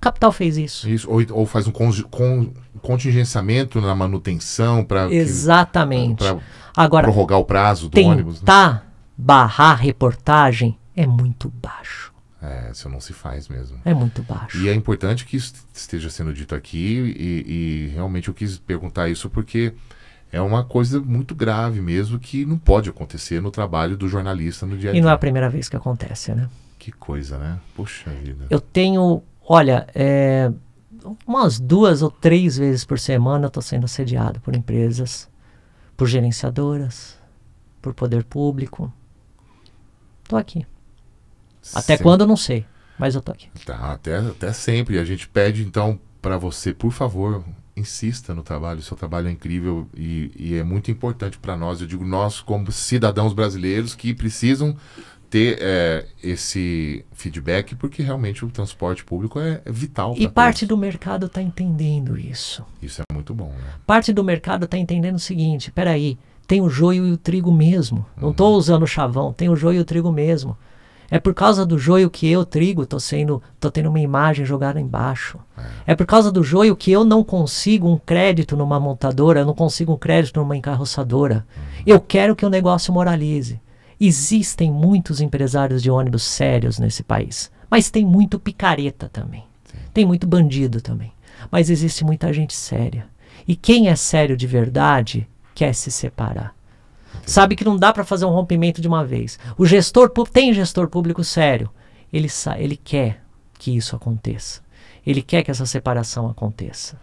capital fez isso. isso ou, ou faz um con, con, contingenciamento na manutenção para. Exatamente. Que, pra Agora, prorrogar o prazo do tentar ônibus. Tentar né? barrar reportagem é muito baixo. É, isso não se faz mesmo. É muito baixo. E é importante que isso esteja sendo dito aqui, e, e realmente eu quis perguntar isso porque é uma coisa muito grave mesmo que não pode acontecer no trabalho do jornalista no dia a dia. E não é a primeira vez que acontece, né? Que coisa, né? Poxa vida. Eu tenho Olha, é, umas duas ou três vezes por semana eu estou sendo assediado por empresas, por gerenciadoras, por poder público. Estou aqui. Até quando eu não sei, mas eu estou aqui. Tá, até, até sempre. A gente pede então para você, por favor, insista no trabalho. O seu trabalho é incrível e, e é muito importante para nós. Eu digo nós como cidadãos brasileiros que precisam ter é, esse feedback, porque realmente o transporte público é, é vital. E parte todos. do mercado está entendendo isso. Isso é muito bom, né? Parte do mercado está entendendo o seguinte: peraí, tem o joio e o trigo mesmo. Não estou uhum. usando chavão, tem o joio e o trigo mesmo. É por causa do joio que eu, trigo, estou sendo, tô tendo uma imagem jogada embaixo. É. é. por causa do joio que eu não consigo um crédito numa montadora, eu não consigo um crédito numa encarroçadora. Uhum. Eu quero que o negócio moralize. Existem muitos empresários de ônibus sérios nesse país, mas tem muito picareta também. Sim. Tem muito bandido também. Mas existe muita gente séria. E quem é sério de verdade quer se separar. Sabe que não dá para fazer um rompimento de uma vez. O gestor tem gestor público sério. Ele, ele quer que isso aconteça. Ele quer que essa separação aconteça.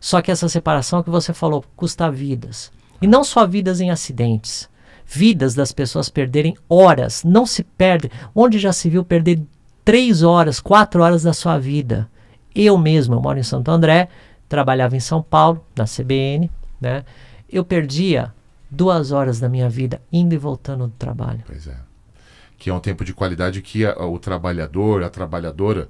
Só que essa separação que você falou custa vidas. E não só vidas em acidentes, vidas das pessoas perderem horas, não se perde. Onde já se viu perder três horas, quatro horas da sua vida? Eu mesmo, eu moro em Santo André, trabalhava em São Paulo, na CBN, né? Eu perdia duas horas da minha vida indo e voltando do trabalho. Pois é. Que é um tempo de qualidade que a, o trabalhador, a trabalhadora,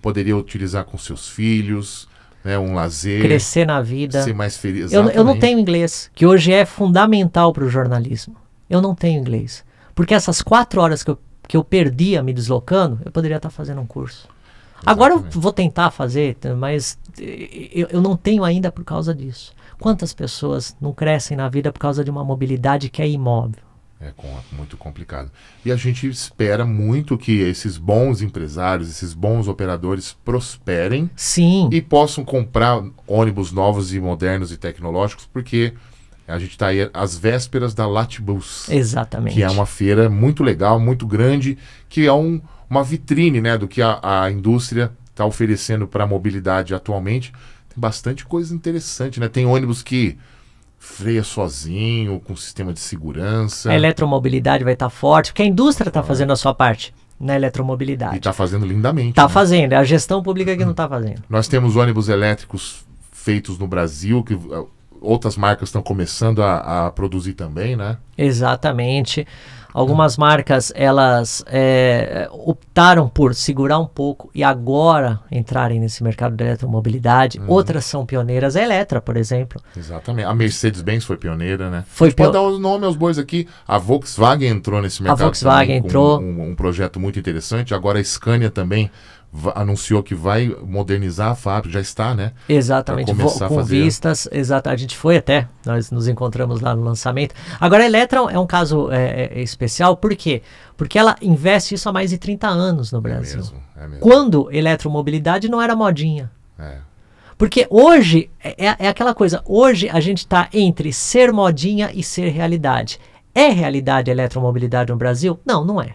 poderia utilizar com seus filhos, né, um lazer. Crescer na vida. Ser mais feliz. Eu, eu não tenho inglês, que hoje é fundamental para o jornalismo eu não tenho inglês. Porque essas quatro horas que eu, que eu perdia me deslocando, eu poderia estar fazendo um curso. Exatamente. Agora eu vou tentar fazer, mas eh, eu, eu não tenho ainda por causa disso. Quantas pessoas não crescem na vida por causa de uma mobilidade que é imóvel? É muito complicado. E a gente espera muito que esses bons empresários, esses bons operadores prosperem. Sim. E possam comprar ônibus novos e modernos e tecnológicos, porque a gente está aí às vésperas da Latibus. Exatamente. Que é uma feira muito legal, muito grande, que é um, uma vitrine né, do que a, a indústria está oferecendo para a mobilidade atualmente. Tem bastante coisa interessante, né? Tem ônibus que freia sozinho, com sistema de segurança. A eletromobilidade vai estar tá forte, porque a indústria está fazendo a sua parte na eletromobilidade. E está fazendo lindamente. Está né? fazendo, é a gestão pública que não está fazendo. Nós temos ônibus elétricos feitos no Brasil, que outras marcas estão começando a, a produzir também, né? Exatamente. Algumas marcas elas é, optaram por segurar um pouco e agora entrarem nesse mercado de eletromobilidade. Uhum. Outras são pioneiras, a Eletra, por exemplo. Exatamente. A Mercedes-Benz foi pioneira, né? Foi pio... Pode dar o nome aos bois aqui. A Volkswagen entrou nesse mercado. A Volkswagen também, entrou. Um, um, projeto muito interessante. Agora a Scania também anunciou que vai modernizar a fábrica, já está, né? Exatamente, Vou, com fazer... vistas, exato, a gente foi até, nós nos encontramos lá no lançamento. Agora, a Eletra é um caso é, é, é especial, por quê? Porque ela investe isso há mais de 30 anos no é Brasil. É mesmo, é mesmo. Quando eletromobilidade não era modinha. É. Porque hoje é, é, é aquela coisa, hoje a gente está entre ser modinha e ser realidade. É realidade a eletromobilidade no Brasil? Não, não é.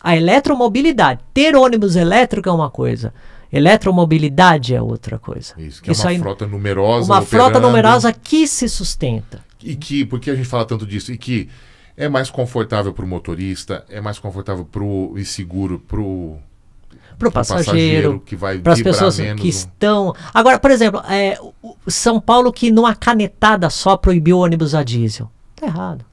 A eletromobilidade. Ter ônibus elétrico é uma coisa. Eletromobilidade é outra coisa. Isso, que é Isso é uma aí, frota numerosa. Uma operando, frota numerosa que se sustenta. E que, porque a gente fala tanto disso, e que é mais confortável para o motorista, é mais confortável pro, e seguro para o o passageiro, passageiro para as pessoas menos, que né? estão. Agora, por exemplo, é, São Paulo que numa canetada só proibiu ônibus a diesel. Tá errado.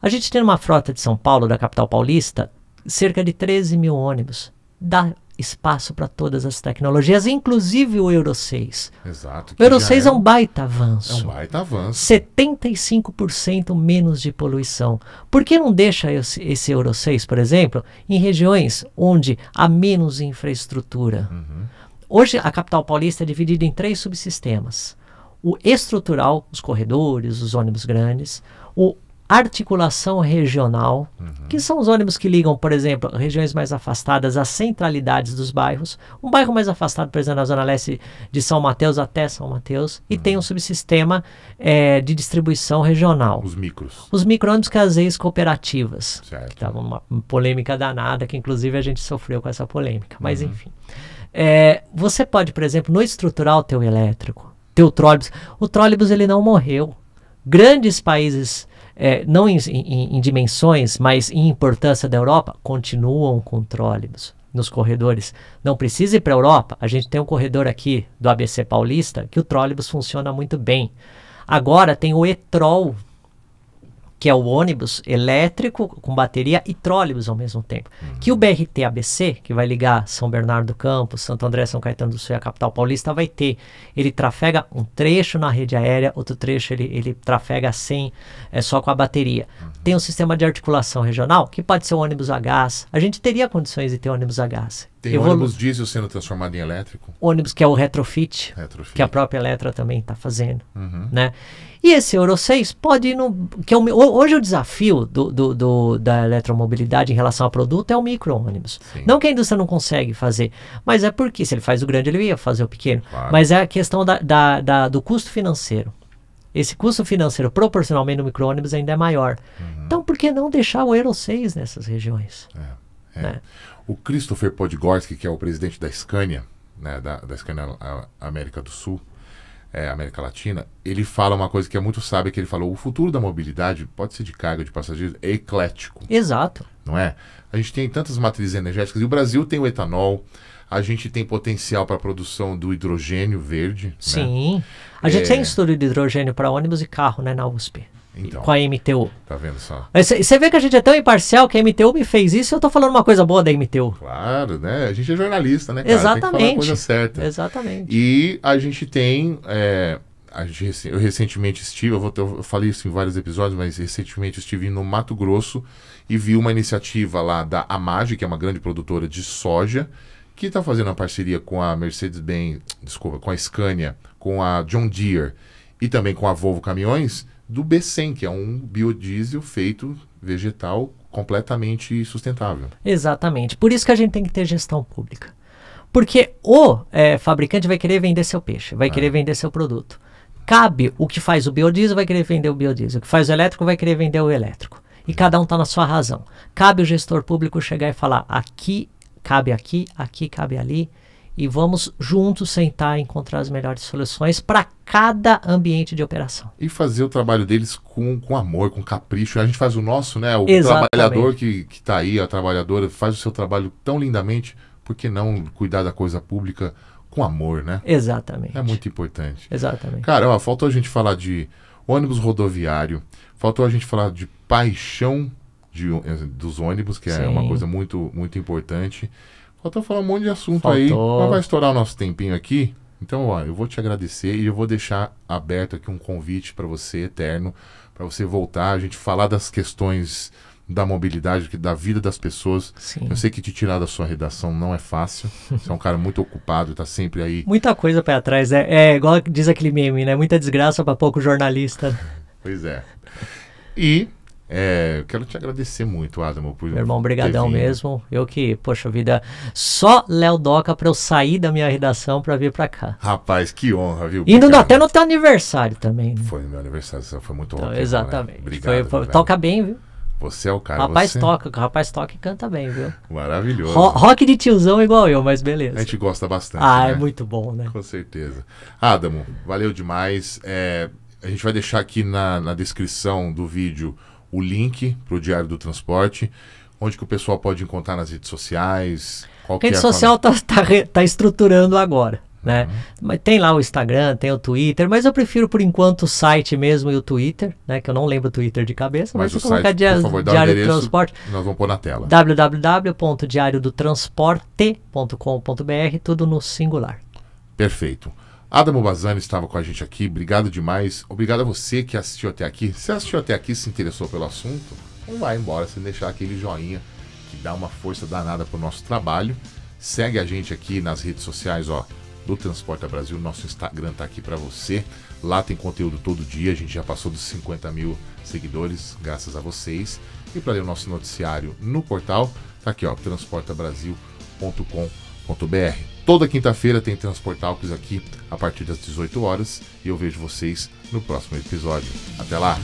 A gente tem uma frota de São Paulo, da capital paulista, cerca de 13 mil ônibus. Dá espaço para todas as tecnologias, inclusive o Euro 6. Exato. O Euro 6 é, é um baita avanço. É um baita avanço. 75% menos de poluição. Por que não deixa esse, esse Euro 6, por exemplo, em regiões onde há menos infraestrutura? Uhum. Hoje, a capital paulista é dividida em três subsistemas. O estrutural, os corredores, os ônibus grandes. O articulação regional, uhum. que são os ônibus que ligam, por exemplo, regiões mais afastadas às centralidades dos bairros. Um bairro mais afastado, por exemplo, na Zona Leste de São Mateus até São Mateus, e uhum. tem um subsistema é, de distribuição regional. Os micros. Os micro-ônibus que às vezes cooperativas, certo. que estava uma polêmica danada, que inclusive a gente sofreu com essa polêmica, mas uhum. enfim. É, você pode, por exemplo, no estrutural teu elétrico, teu o trólebus. O trólebus ele não morreu. Grandes países é, não em, em, em, dimensões, mas em importância da Europa, continuam com trólebus nos corredores. Não precisa ir para a Europa, a gente tem um corredor aqui do ABC Paulista que o trólebus funciona muito bem. Agora tem o e que é o ônibus elétrico com bateria e trólebus ao mesmo tempo. Uhum. Que o BRT ABC, que vai ligar São Bernardo do Campo, Santo André, São Caetano do Sul e a capital paulista, vai ter. Ele trafega um trecho na rede aérea, outro trecho ele, ele trafega sem, é, só com a bateria. Uhum. Tem um sistema de articulação regional, que pode ser um ônibus a gás. A gente teria condições de ter ônibus a gás. Tem Evolu... ônibus diesel sendo transformado em elétrico? Ônibus que é o retrofit, retrofit. que a própria Eletra também está fazendo, uhum. né? E esse Euro 6 pode ir no. Que é o, hoje o desafio do, do, do, da eletromobilidade em relação ao produto é o micro-ônibus. Não que a indústria não consegue fazer, mas é porque se ele faz o grande, ele ia fazer o pequeno. Claro. Mas é a questão da, da, da, do custo financeiro. Esse custo financeiro proporcionalmente no micro-ônibus ainda é maior. Uhum. Então, por que não deixar o Euro 6 nessas regiões? É, é. Né? O Christopher Podgorski, que é o presidente da Scania, né, da, da Scania América do Sul, é, América Latina, ele fala uma coisa que é muito sábia, que ele falou, o futuro da mobilidade, pode ser de carga, de passageiros, é eclético. Exato. Não é? A gente tem tantas matrizes energéticas, e o Brasil tem o etanol, a gente tem potencial para a produção do hidrogênio verde. Né? Sim. Né? A gente é... tem estudo de hidrogênio para ônibus e carro, né, na USP. Então, com a MTU. Tá vendo só? Você vê que a gente é tão imparcial que a MTU me fez isso eu tô falando uma coisa boa da MTU. Claro, né? A gente é jornalista, né? Cara? Exatamente. Tem que falar a coisa certa. Exatamente. E a gente tem. É, a gente, eu recentemente estive, eu, vou ter, eu falei isso em vários episódios, mas recentemente estive no Mato Grosso e vi uma iniciativa lá da Amage, que é uma grande produtora de soja, que está fazendo uma parceria com a Mercedes-Benz, desculpa, com a Scania, com a John Deere e também com a Volvo Caminhões, do B100, que é um biodiesel feito vegetal completamente sustentável. Exatamente. Por isso que a gente tem que ter gestão pública. Porque o é, fabricante vai querer vender seu peixe, vai é. querer vender seu produto. Cabe o que faz o biodiesel, vai querer vender o biodiesel. O que faz o elétrico, vai querer vender o elétrico. E é. cada um está na sua razão. Cabe o gestor público chegar e falar: aqui cabe aqui, aqui cabe ali, e vamos juntos sentar e encontrar as melhores soluções para cada ambiente de operação. E fazer o trabalho deles com, com amor, com capricho. A gente faz o nosso, né? O Exatamente. trabalhador que está aí, a trabalhadora, faz o seu trabalho tão lindamente, por que não cuidar da coisa pública com amor, né? Exatamente. É muito importante. Exatamente. Cara, ó, faltou a gente falar de ônibus rodoviário, faltou a gente falar de paixão de, eh, dos ônibus, que Sim. é uma coisa muito, muito importante. Faltou falar um monte de assunto Faltou. aí, mas vai estourar o nosso tempinho aqui. Então, ó, eu vou te agradecer e eu vou deixar aberto aqui um convite para você, eterno, para você voltar, a gente falar das questões da mobilidade, da vida das pessoas. Sim. Eu sei que te tirar da sua redação não é fácil. Você é um cara muito ocupado, tá sempre aí. Muita coisa para trás, né? É igual diz aquele meme, né? Muita desgraça para pouco jornalista. pois é. E é, eu quero te agradecer muito, Adamo. Por Meu irmão, obrigadão mesmo. Eu que, poxa vida, só Léo Doca para eu sair da minha redação para vir para cá. Rapaz, que honra, viu? Indo obrigado. até no teu aniversário também. Né? Foi no meu aniversário, foi muito então, né? Exatamente. Né? Obrigado. Foi, foi, toca bem, viu? Você é o cara. Rapaz você... toca, rapaz toca e canta bem, viu? Maravilhoso. Ro rock de tiozão igual eu, mas beleza. A gente gosta bastante. Ah, né? é muito bom, né? Com certeza. Adamo, valeu demais. É, a gente vai deixar aqui na, na descrição do vídeo o link para o Diário do Transporte, onde que o pessoal pode encontrar nas redes sociais. Qual a rede é social está tá, tá, tá estruturando agora. Uhum. Né? Uhum. Mas tem lá o Instagram, tem o Twitter, mas eu prefiro por enquanto o site mesmo e o Twitter, né? Que eu não lembro o Twitter de cabeça, mas, mas se colocar dia, favor, Diário do Transporte. Nós vamos pôr na tela. www.diariodotransporte.com.br, tudo no singular. Perfeito. Adamo Bazani estava com a gente aqui, obrigado demais. Obrigado a você que assistiu até aqui. Se assistiu até aqui se interessou pelo assunto, não vai embora sem deixar aquele joinha que dá uma força danada para o nosso trabalho. Segue a gente aqui nas redes sociais, ó, do Transporta Brasil. Nosso Instagram tá aqui para você. Lá tem conteúdo todo dia. A gente já passou dos 50 mil seguidores, graças a vocês. E para ler o nosso noticiário no portal, tá aqui, ó, transportabrasil.com.br. Toda quinta-feira tem Transportalks aqui a partir das 18 horas e eu vejo vocês no próximo episódio. Até lá!